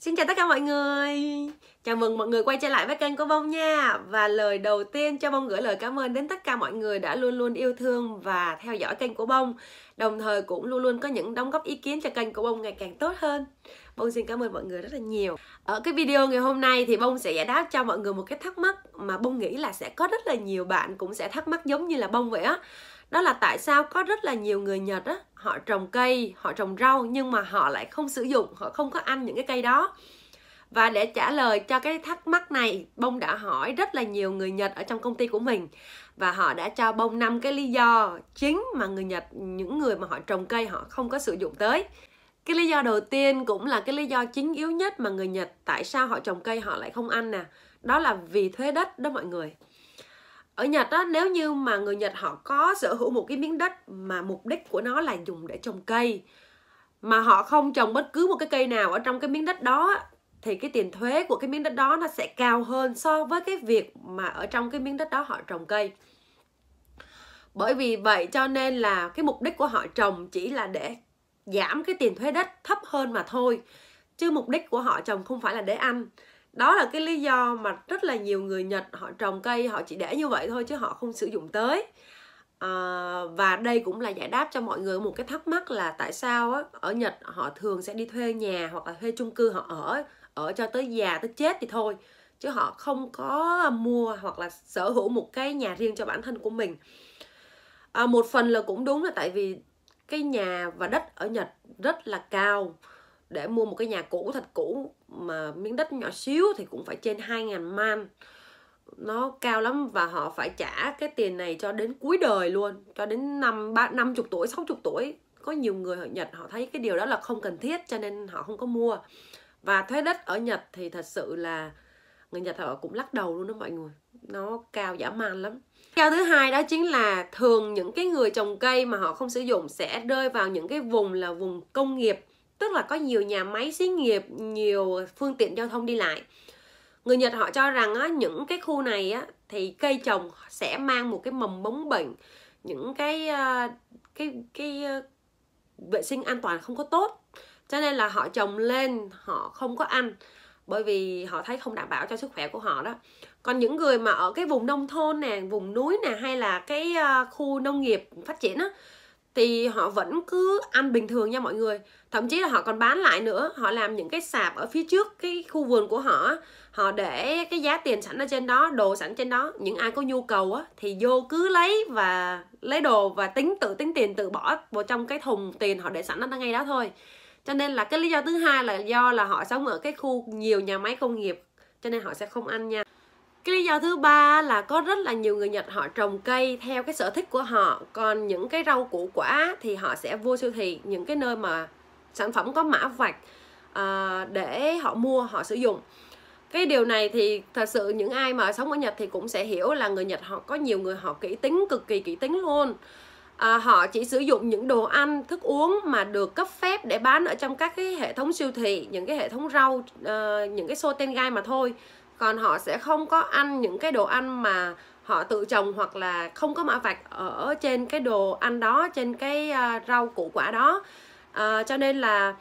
Xin chào tất cả mọi người Chào mừng mọi người quay trở lại với kênh của Bông nha Và lời đầu tiên cho Bông gửi lời cảm ơn đến tất cả mọi người đã luôn luôn yêu thương và theo dõi kênh của Bông Đồng thời cũng luôn luôn có những đóng góp ý kiến cho kênh của Bông ngày càng tốt hơn Bông xin cảm ơn mọi người rất là nhiều Ở cái video ngày hôm nay thì Bông sẽ giải đáp cho mọi người một cái thắc mắc Mà Bông nghĩ là sẽ có rất là nhiều bạn cũng sẽ thắc mắc giống như là Bông vậy á đó là tại sao có rất là nhiều người Nhật á họ trồng cây họ trồng rau nhưng mà họ lại không sử dụng họ không có ăn những cái cây đó và để trả lời cho cái thắc mắc này bông đã hỏi rất là nhiều người Nhật ở trong công ty của mình và họ đã cho bông năm cái lý do chính mà người Nhật những người mà họ trồng cây họ không có sử dụng tới cái lý do đầu tiên cũng là cái lý do chính yếu nhất mà người Nhật tại sao họ trồng cây họ lại không ăn nè đó là vì thuế đất đó mọi người ở Nhật á, nếu như mà người Nhật họ có sở hữu một cái miếng đất mà mục đích của nó là dùng để trồng cây mà họ không trồng bất cứ một cái cây nào ở trong cái miếng đất đó thì cái tiền thuế của cái miếng đất đó nó sẽ cao hơn so với cái việc mà ở trong cái miếng đất đó họ trồng cây bởi vì vậy cho nên là cái mục đích của họ trồng chỉ là để giảm cái tiền thuế đất thấp hơn mà thôi chứ mục đích của họ trồng không phải là để ăn đó là cái lý do mà rất là nhiều người Nhật họ trồng cây họ chỉ để như vậy thôi chứ họ không sử dụng tới à, và đây cũng là giải đáp cho mọi người một cái thắc mắc là tại sao á, ở Nhật họ thường sẽ đi thuê nhà hoặc là thuê chung cư họ ở ở cho tới già tới chết thì thôi chứ họ không có mua hoặc là sở hữu một cái nhà riêng cho bản thân của mình à, một phần là cũng đúng là tại vì cái nhà và đất ở Nhật rất là cao để mua một cái nhà cũ thật cũ mà miếng đất nhỏ xíu thì cũng phải trên 2.000 man nó cao lắm và họ phải trả cái tiền này cho đến cuối đời luôn cho đến năm ba năm chục tuổi sáu chục tuổi có nhiều người ở Nhật họ thấy cái điều đó là không cần thiết cho nên họ không có mua và thuế đất ở Nhật thì thật sự là người Nhật họ cũng lắc đầu luôn đó mọi người nó cao giả man lắm cao thứ hai đó chính là thường những cái người trồng cây mà họ không sử dụng sẽ rơi vào những cái vùng là vùng công nghiệp tức là có nhiều nhà máy xí nghiệp nhiều phương tiện giao thông đi lại người Nhật họ cho rằng á, những cái khu này á, thì cây trồng sẽ mang một cái mầm bóng bệnh những cái ờ, cái cái ờ, vệ sinh an toàn không có tốt cho nên là họ trồng lên họ không có ăn bởi vì họ thấy không đảm bảo cho sức khỏe của họ đó còn những người mà ở cái vùng nông thôn nè vùng núi nè hay là cái ờ, khu nông nghiệp phát triển á thì họ vẫn cứ ăn bình thường nha mọi người thậm chí là họ còn bán lại nữa họ làm những cái sạp ở phía trước cái khu vườn của họ họ để cái giá tiền sẵn ở trên đó đồ sẵn trên đó những ai có nhu cầu á thì vô cứ lấy và lấy đồ và tính tự tính tiền tự bỏ vào trong cái thùng tiền họ để sẵn ở ngay đó thôi cho nên là cái lý do thứ hai là do là họ sống ở cái khu nhiều nhà máy công nghiệp cho nên họ sẽ không ăn nha cái lý do thứ ba là có rất là nhiều người Nhật họ trồng cây theo cái sở thích của họ còn những cái rau củ quả thì họ sẽ vô siêu thị những cái nơi mà sản phẩm có mã vạch à, để họ mua họ sử dụng cái điều này thì thật sự những ai mà sống ở Nhật thì cũng sẽ hiểu là người Nhật họ có nhiều người họ kỹ tính cực kỳ kỹ tính luôn à, họ chỉ sử dụng những đồ ăn thức uống mà được cấp phép để bán ở trong các cái hệ thống siêu thị những cái hệ thống rau uh, những cái xô tên gai mà thôi còn họ sẽ không có ăn những cái đồ ăn mà họ tự trồng hoặc là không có mã vạch ở trên cái đồ ăn đó trên cái à, rau củ quả đó à, cho nên là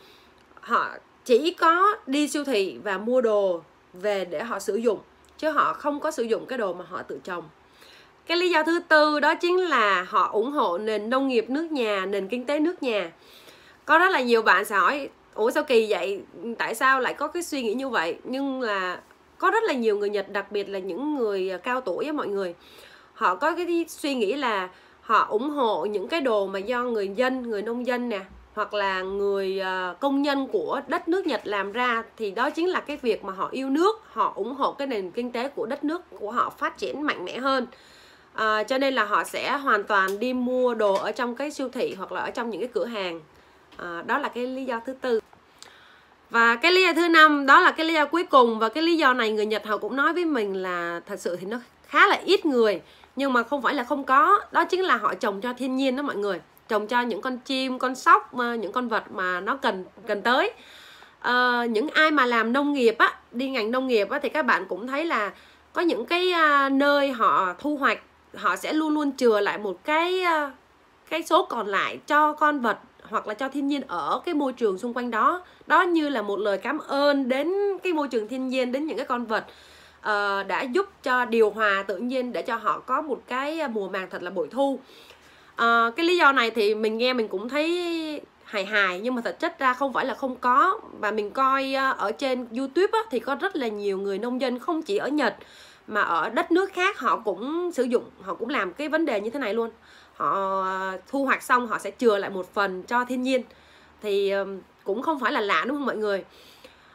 họ chỉ có đi siêu thị và mua đồ về để họ sử dụng chứ họ không có sử dụng cái đồ mà họ tự trồng cái lý do thứ tư đó chính là họ ủng hộ nền nông nghiệp nước nhà nền kinh tế nước nhà có rất là nhiều bạn sẽ hỏi ủa sao kỳ vậy tại sao lại có cái suy nghĩ như vậy nhưng là có rất là nhiều người Nhật đặc biệt là những người à, cao tuổi á mọi người họ có cái suy nghĩ là họ ủng hộ những cái đồ mà do người dân người nông dân nè hoặc là người à, công nhân của đất nước Nhật làm ra thì đó chính là cái việc mà họ yêu nước họ ủng hộ cái nền kinh tế của đất nước của họ phát triển mạnh mẽ hơn à, cho nên là họ sẽ hoàn toàn đi mua đồ ở trong cái siêu thị hoặc là ở trong những cái cửa hàng à, đó là cái lý do thứ tư và cái lý do thứ năm đó là cái lý do cuối cùng và cái lý do này người Nhật họ cũng nói với mình là thật sự thì nó khá là ít người nhưng mà không phải là không có đó chính là họ trồng cho thiên nhiên đó mọi người trồng cho những con chim con sóc những con vật mà nó cần cần tới à, những ai mà làm nông nghiệp á đi ngành nông nghiệp á thì các bạn cũng thấy là có những cái à, nơi họ thu hoạch họ sẽ luôn luôn chừa lại một cái à, cái số còn lại cho con vật hoặc là cho thiên nhiên ở cái môi trường xung quanh đó đó như là một lời cảm ơn đến cái môi trường thiên nhiên đến những cái con vật uh, đã giúp cho điều hòa tự nhiên để cho họ có một cái à, mùa màng thật là bội thu uh, cái lý do này thì mình nghe mình cũng thấy hài hài nhưng mà thật chất ra không phải là không có và mình coi à, ở trên YouTube á, thì có rất là nhiều người nông dân không chỉ ở Nhật mà ở đất nước khác họ cũng sử dụng họ cũng làm cái vấn đề như thế này luôn họ ờ, thu hoạch xong họ sẽ chừa lại một phần cho thiên nhiên thì cũng không phải là lạ đúng không mọi người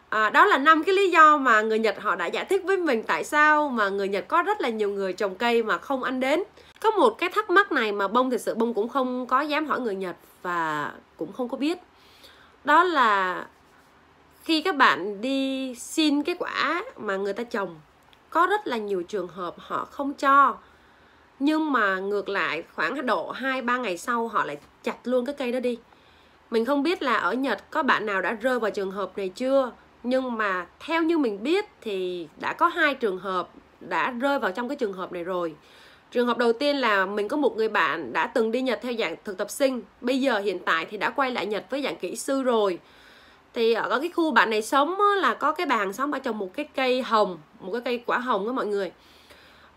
à, đó là năm cái lý do mà người Nhật họ đã giải thích với mình tại sao mà người Nhật có rất là nhiều người trồng cây mà không ăn đến có một cái thắc mắc này mà bông thật sự bông cũng không có dám hỏi người Nhật và cũng không có biết đó là khi các bạn đi xin cái quả mà người ta trồng có rất là nhiều trường hợp họ không cho nhưng mà ngược lại khoảng độ 2 3 ngày sau họ lại chặt luôn cái cây đó đi. Mình không biết là ở Nhật có bạn nào đã rơi vào trường hợp này chưa, nhưng mà theo như mình biết thì đã có hai trường hợp đã rơi vào trong cái trường hợp này rồi. Trường hợp đầu tiên là mình có một người bạn đã từng đi Nhật theo dạng thực tập sinh, bây giờ hiện tại thì đã quay lại Nhật với dạng kỹ sư rồi. Thì ở cái khu bạn này sống là có cái bàn sống xóm bà một cái cây hồng một cái cây quả hồng đó mọi người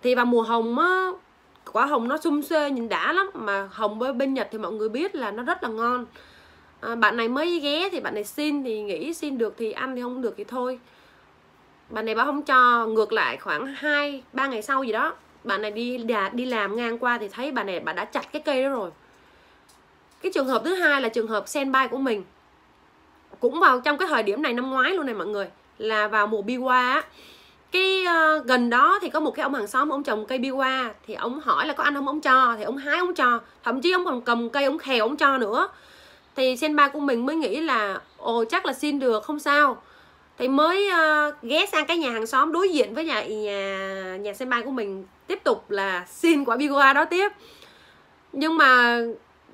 thì vào mùa hồng á quả hồng nó sum xê nhìn đã lắm mà hồng bên, bên nhật thì mọi người biết là nó rất là ngon à, bạn này mới ghé thì bạn này xin thì nghĩ xin được thì ăn thì không được thì thôi bạn này bảo không cho ngược lại khoảng hai ba ngày sau gì đó bạn này đi đi làm ngang qua thì thấy bà này bà đã chặt cái cây đó rồi cái trường hợp thứ hai là trường hợp sen bay của mình cũng vào trong cái thời điểm này năm ngoái luôn này mọi người là vào mùa bi qua á cái uh, gần đó thì có một cái ông hàng xóm ông trồng cây bi qua thì ông hỏi là có ăn không ông cho thì ông hái ông cho thậm chí ông còn cầm cây ông khèo ông cho nữa thì sen ba của mình mới nghĩ là ồ chắc là xin được không sao thì mới uh, ghé sang cái nhà hàng xóm đối diện với nhà nhà nhà sen ba của mình tiếp tục là xin quả bi qua đó tiếp nhưng mà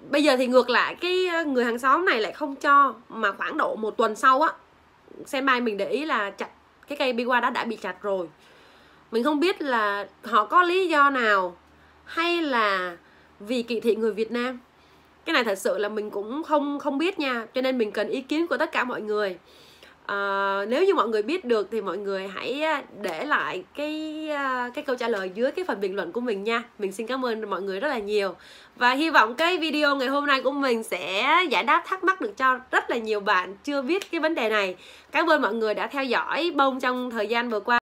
bây giờ thì ngược lại cái ờ, người hàng xóm này lại không cho mà khoảng độ một tuần sau á sen ba mình để ý là chặt cái cây bi qua đó đã bị chặt rồi mình không biết là họ có lý do nào hay là vì kỳ thị người Việt Nam cái này thật sự là mình cũng không không biết nha cho nên mình cần ý kiến của tất cả mọi người uh, nếu như mọi người biết được thì mọi người hãy để lại cái uh, cái câu trả lời dưới cái phần bình luận của mình nha mình xin cảm ơn mọi người rất là nhiều và hy vọng cái video ngày hôm nay của mình sẽ giải đáp thắc mắc được cho rất là nhiều bạn chưa biết cái vấn đề này cảm ơn mọi người đã theo dõi bông trong thời gian vừa qua